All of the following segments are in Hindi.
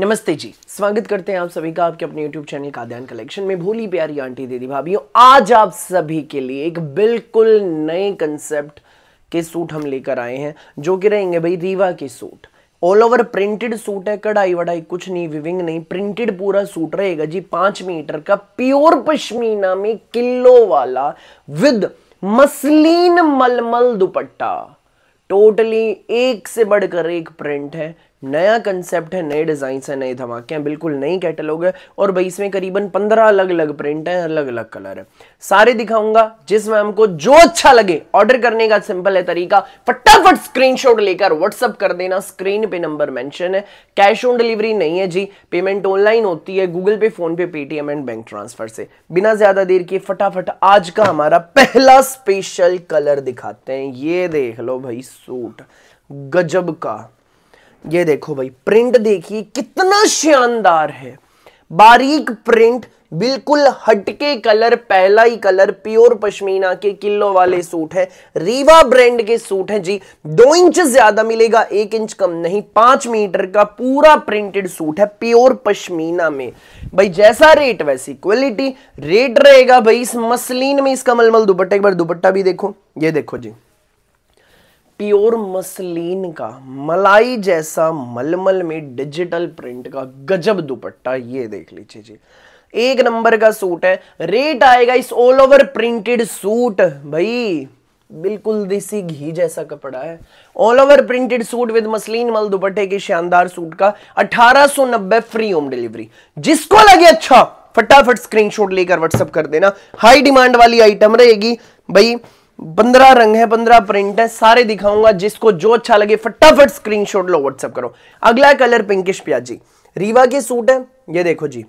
नमस्ते जी स्वागत करते हैं आप सभी का आपके अपने यूट्यूब चैनल काद्यान कलेक्शन में भोली प्यारी आंटी दीदी भाभी आज आप सभी के लिए एक बिल्कुल नए कंसेप्ट के सूट हम लेकर आए हैं जो कि रहेंगे भाई रीवा के suit all over printed suit है कढ़ाई वढ़ाई कुछ नहीं विविंग नहीं प्रिंटेड पूरा सूट रहेगा जी पांच मीटर का प्योर पश्मीना में किलो वाला विद मसलीन मलमल दुपट्टा टोटली एक से बढ़कर एक प्रिंट है नया कंसेप्ट है नए डिजाइन है नए धमाके हैं बिल्कुल नई कैटलॉग है और भाई इसमें करीबन पंद्रह अलग अलग प्रिंट हैं अलग अलग कलर है सारे दिखाऊंगा जिसमें हमको जो अच्छा लगे ऑर्डर करने का सिंपल है तरीका फटाफट स्क्रीनशॉट लेकर व्हाट्सअप कर देना स्क्रीन पे नंबर मेंशन है कैश ऑन डिलीवरी नहीं है जी पेमेंट ऑनलाइन होती है गूगल पे फोन पे पेटीएम एंड बैंक ट्रांसफर से बिना ज्यादा देर किए फटाफट आज का हमारा पहला स्पेशल कलर दिखाते हैं ये देख लो भाई सूट गजब का ये देखो भाई प्रिंट देखिए कितना शानदार है बारीक प्रिंट बिल्कुल हटके कलर पहला ही कलर प्योर पश्मीना के किलो वाले सूट है रीवा ब्रांड के सूट है जी दो इंच ज्यादा मिलेगा एक इंच कम नहीं पांच मीटर का पूरा प्रिंटेड सूट है प्योर पश्मीना में भाई जैसा रेट वैसी क्वालिटी रेट रहेगा भाई इस मसलिन में इसका मलमल दुपट्टा एक बार दुपट्टा भी देखो ये देखो जी प्योर मसलिन का मलाई जैसा मलमल में डिजिटल प्रिंट का गजब दुपट्टा ये देख लीजिए जी एक नंबर का सूट है रेट आएगा इस ऑल ओवर प्रिंटेड सूट भाई बिल्कुल देसी घी जैसा कपड़ा है all over printed suit with muslin मल दुपट्टे के शानदार सूट का 1890 फ्री होम डिलीवरी जिसको लगे अच्छा फटाफट स्क्रीनशॉट लेकर व्हाट्सअप कर देना हाई डिमांड वाली आइटम रहेगी भाई पंद्रह रंग है पंद्रह प्रिंट है सारे दिखाऊंगा जिसको जो अच्छा लगे फटाफट स्क्रीनशॉट लो व्हाट्सअप करो अगला कलर पिंकिश प्याजी रीवा के सूट है ये देखो जी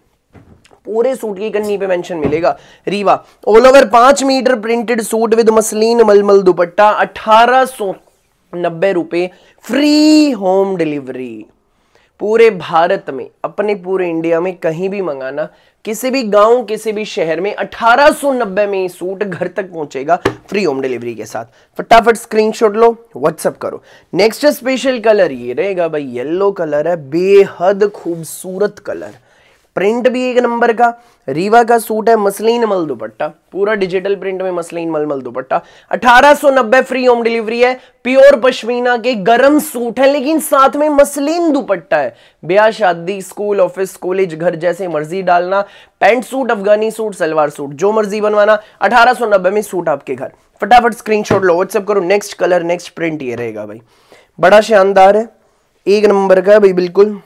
पूरे सूट की कन्नी पे मेंशन मिलेगा रीवा ऑल ओवर पांच meter printed suit with muslin मलमल दुपट्टा अठारह सौ नब्बे रुपए फ्री होम डिलीवरी पूरे भारत में अपने पूरे इंडिया में कहीं भी मंगाना किसी भी गांव किसी भी शहर में 1890 में सूट घर तक पहुंचेगा फ्री होम डिलीवरी के साथ फटाफट स्क्रीनशॉट लो व्हाट्सअप करो नेक्स्ट स्पेशल कलर ये रहेगा भाई येलो कलर है बेहद खूबसूरत कलर प्रिंट भी एक नंबर का रीवा का सूट है मसलिन मल दुपट्टा पूरा डिजिटल प्रिंट में मसलिन मल मल दुपट्टा 1890 फ्री होम डिलीवरी है प्योर पश्मीना के गरम सूट है लेकिन साथ में मसलिन दुपट्टा है ब्याह शादी स्कूल ऑफिस कॉलेज घर जैसे मर्जी डालना पैंट सूट अफगानी सूट सलवार सूट जो मर्जी बनवाना अठारह में सूट आपके घर फटाफट स्क्रीन लो व्हाट्सएप करो नेक्स्ट कलर नेक्स्ट प्रिंट ये रहेगा भाई बड़ा शानदार है एक नंबर का भाई बिल्कुल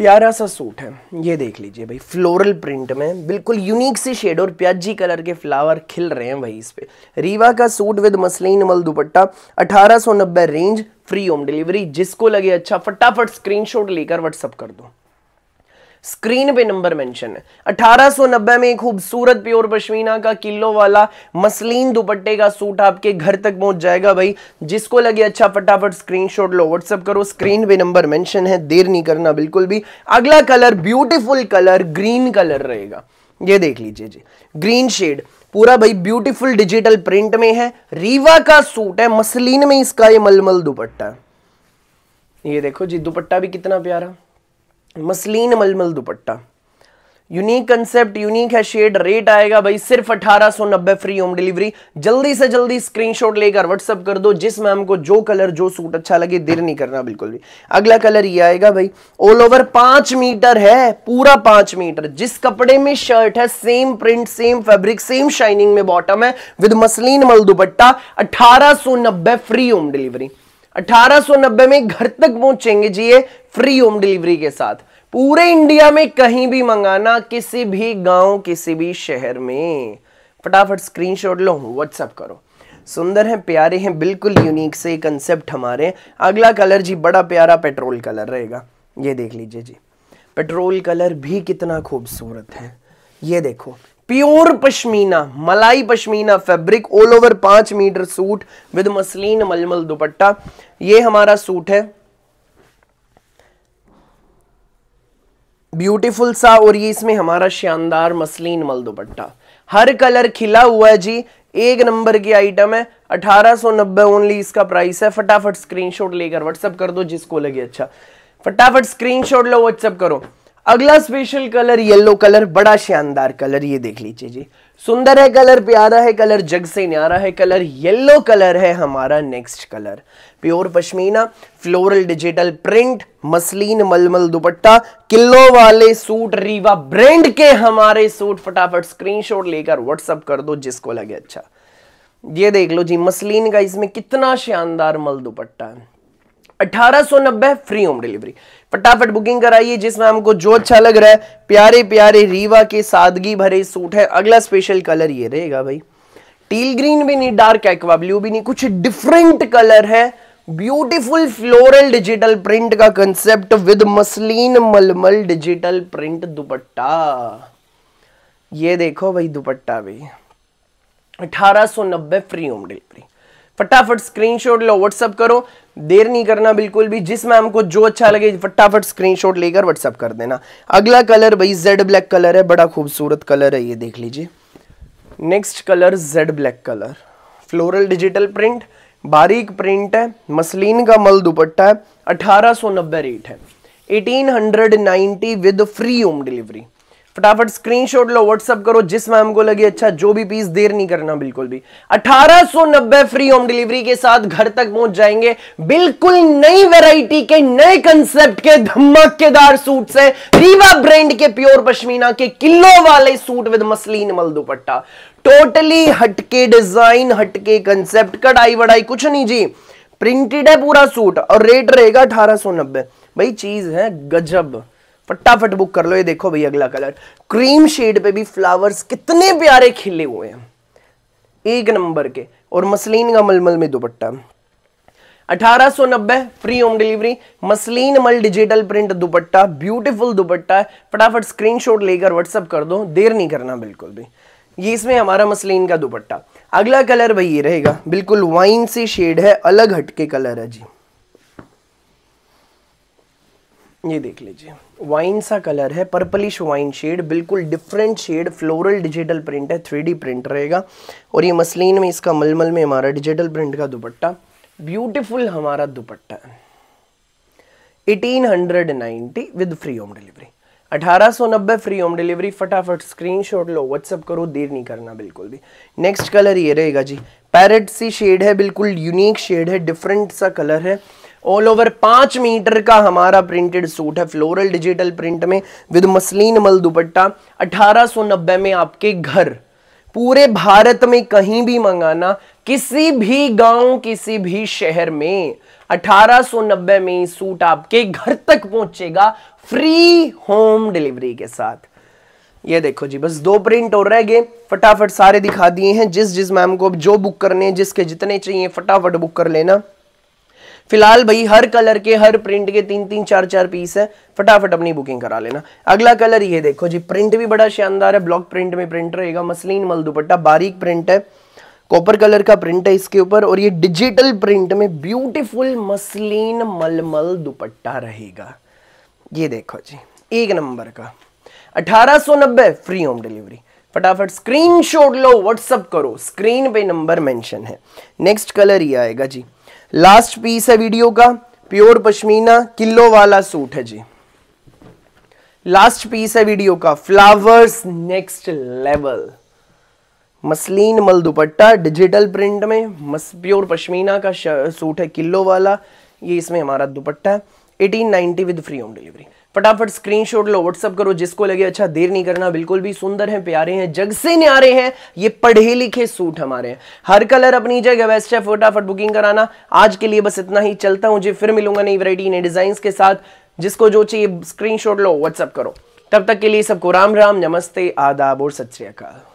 प्यारा सा सूट है ये देख लीजिए भाई फ्लोरल प्रिंट में बिल्कुल यूनिक सी शेड और प्याजी कलर के फ्लावर खिल रहे हैं भाई इस पे रीवा का सूट विद मसलिन मल दुपट्टा 1890 रेंज फ्री होम डिलीवरी जिसको लगे अच्छा फटाफट स्क्रीनशॉट लेकर व्हाट्सअप कर दो स्क्रीन पे नंबर मेंशन है 1890 में खूबसूरत प्योर पश्मीना का किलो वाला मसलीन दुपट्टे का सूट आपके घर तक पहुंच जाएगा भाई जिसको लगे अच्छा फटाफट स्क्रीनशॉट लो व्हाट्सअप करो स्क्रीन पे नंबर मेंशन है देर नहीं करना बिल्कुल भी अगला colour beautiful colour green colour रहेगा ये देख लीजिए जी ग्रीन शेड पूरा भाई ब्यूटीफुल डिजिटल प्रिंट में है रीवा का सूट है मसलीन में इसका ये मलमल दुपट्टा ये देखो जी दुपट्टा भी कितना प्यारा मसलिन मलमल दुपट्टा यूनिक कंसेप्ट यूनिक है शेड रेट आएगा भाई सिर्फ 1890 फ्री होम डिलीवरी जल्दी से जल्दी स्क्रीनशॉट लेकर व्हाट्सअप कर दो जिस मैम को जो कलर जो सूट अच्छा लगे देर नहीं करना बिल्कुल भी अगला कलर ये आएगा भाई ऑल ओवर पांच मीटर है पूरा पांच मीटर जिस कपड़े में शर्ट है same print same fabric same shining में बॉटम है विद मसलिन मल दुपट्टा अठारह फ्री होम डिलीवरी अठारह में घर तक पहुंचेंगे जी ये फ्री होम डिलीवरी के साथ पूरे इंडिया में कहीं भी मंगाना किसी भी गांव किसी भी शहर में फटाफट स्क्रीनशॉट लो व्हाट्सअप करो सुंदर हैं प्यारे हैं बिल्कुल यूनिक से कंसेप्ट हमारे अगला कलर जी बड़ा प्यारा पेट्रोल कलर रहेगा ये देख लीजिए जी पेट्रोल कलर भी कितना खूबसूरत है ये देखो प्योर पश्मीना मलाई पश्मीना फैब्रिक ऑल ओवर पांच मीटर सूट विद मसलिन मलमल दुपट्टा ये हमारा सूट है ब्यूटीफुल सा और ये इसमें हमारा शानदार मसलिन मल दुपट्टा हर कलर खिला हुआ है जी एक नंबर की आइटम है अठारह सो नब्बे ओनली इसका प्राइस है फटाफट स्क्रीनशॉट लेकर व्हाट्सअप कर दो जिसको लगे अच्छा फटाफट स्क्रीनशॉट लो व्हाट्सअप करो अगला स्पेशल कलर येलो कलर बड़ा शानदार कलर ये देख लीजिए जी सुंदर है कलर प्यारा है कलर जग से न्यारा है कलर येलो कलर है हमारा next colour pure pashmina floral digital print muslin मलमल दुपट्टा किलो वाले सूट रीवा ब्रांड के हमारे सूट फटाफट स्क्रीनशॉट लेकर व्हाट्सअप कर दो जिसको लगे अच्छा ये देख लो जी मसलीन का इसमें कितना शानदार मल दुपट्टा है 1890 फ्री होम डिलीवरी फटाफट बुकिंग कराइए जिसमें हमको जो अच्छा लग रहा है प्यारे प्यारे रीवा के सादगी भरे सूट है अगला स्पेशल कलर ये रहेगा भाई टील ग्रीन भी नहीं डार्क एक्वा ब्लू भी नहीं कुछ डिफरेंट कलर है ब्यूटीफुल फ्लोरल डिजिटल प्रिंट का कंसेप्ट विद मसलीन मलमल डिजिटल प्रिंट दुपट्टा ये देखो भाई दुपट्टा भी 1890 फ्री होम डिलीवरी फटाफट स्क्रीनशॉट लो व्हाट्सअप करो देर नहीं करना बिल्कुल भी जिस मैम को जो अच्छा लगे फटाफट स्क्रीनशॉट लेकर व्हाट्सअप कर देना अगला कलर भाई जेड ब्लैक कलर है बड़ा खूबसूरत कलर है ये देख लीजिए next colour jet black colour floral digital print बारीक प्रिंट है मसलिन का मल दुपट्टा है अठारह सौ नब्बे रेट है eighteen hundred ninety with free home delivery फटाफट स्क्रीनशॉट लो व्हाट्सअप करो जिस मैम को लगे अच्छा जो भी पीस देर नहीं करना बिल्कुल भी 1890 फ्री होम डिलीवरी के साथ घर तक पहुंच जाएंगे बिल्कुल नई वैरायटी के नए कंसेप्ट के धमाकेदार सूट से रीवा ब्रांड के प्योर पश्मीना के किलो वाले सूट विद मसलीन मल दुपट्टा टोटली हटके डिजाइन हटके कंसेप्ट कढ़ाई वढ़ाई कुछ नहीं जी प्रिंटेड है पूरा सूट और रेट रहेगा अठारह भाई चीज है गजब फटाफट बुक कर लो ये देखो भाई अगला कलर क्रीम शेड पे भी फ्लावर्स कितने प्यारे खिले हुए हैं एक नंबर के और मसलिन का मलमल में दुपट्टा 1890 फ्री होम डिलीवरी मसलिन मल डिजिटल प्रिंट दुपट्टा ब्यूटीफुल दुपट्टा है फटाफट स्क्रीनशॉट लेकर व्हाट्सअप कर दो देर नहीं करना बिल्कुल भी ये इसमें हमारा मसलिन का दुपट्टा अगला कलर भाई ये रहेगा बिल्कुल वाइन से शेड है अलग हटके कलर है जी ये देख लीजिए वाइन सा कलर है पर्पलिश वाइन शेड बिल्कुल different shade floral digital print है थ्री प्रिंट रहेगा और ये मसलिन में इसका मलमल में हमारा डिजिटल प्रिंट का दुपट्टा ब्यूटिफुल हमारा दुपट्टा eighteen hundred with free home delivery अठारह सौ नब्बे फ्री होम डिलीवरी फटाफट स्क्रीनशॉट लो व्हाट्सअप करो देर नहीं करना बिल्कुल भी नेक्स्ट कलर ये रहेगा जी पैरट सी शेड है बिल्कुल यूनिक शेड है डिफरेंट सा कलर है ऑल ओवर पांच मीटर का हमारा प्रिंटेड सूट है फ्लोरल डिजिटल प्रिंट में विद मसलिन मल दुपट्टा 1890 में आपके घर पूरे भारत में कहीं भी मंगाना किसी भी गांव किसी भी शहर में 1890 में सूट आपके घर तक पहुंचेगा फ्री होम डिलीवरी के साथ ये देखो जी बस दो प्रिंट और रह गए फटाफट सारे दिखा दिए हैं जिस जिस मैम को अब जो बुक करने जिसके जितने चाहिए फटाफट बुक कर लेना फिलहाल भाई हर कलर के हर प्रिंट के तीन तीन चार चार पीस है फटाफट अपनी बुकिंग करा लेना अगला कलर ये देखो जी प्रिंट भी बड़ा शानदार है ब्लॉक प्रिंट में प्रिंट रहेगा मसलिन मल दुपट्टा बारीक प्रिंट है कॉपर कलर का प्रिंट है इसके ऊपर और ये डिजिटल प्रिंट में ब्यूटीफुल मसलिन मलमल दुपट्टा रहेगा ये देखो जी एक नंबर का अठारह फ्री होम डिलीवरी फटाफट स्क्रीनशॉट लो व्हाट्सअप करो स्क्रीन पे नंबर मेंशन है नेक्स्ट कलर ये आएगा जी लास्ट पीस है वीडियो का प्योर पश्मीना किलो वाला सूट है जी लास्ट पीस है वीडियो का फ्लावर्स नेक्स्ट लेवल मसलीन मल दुपट्टा डिजिटल प्रिंट में मस प्योर पश्मीना का सूट है किलो वाला ये इसमें हमारा दुपट्टा है eighteen ninety with free home delivery फटाफट स्क्रीनशॉट लो व्हाट्सअप करो जिसको लगे अच्छा देर नहीं करना बिल्कुल भी सुंदर हैं प्यारे हैं जग से न्यारे हैं ये पढ़े लिखे सूट हमारे हैं हर कलर अपनी जगह बेस्ट है फटाफट बुकिंग कराना आज के लिए बस इतना ही चलता हूं जी फिर मिलूंगा नई वरायटी नए डिजाइन के साथ जिसको जो चाहिए स्क्रीन लो व्हाट्सअप करो तब तक के लिए सबको राम राम नमस्ते आदाब और सत श्रीकाल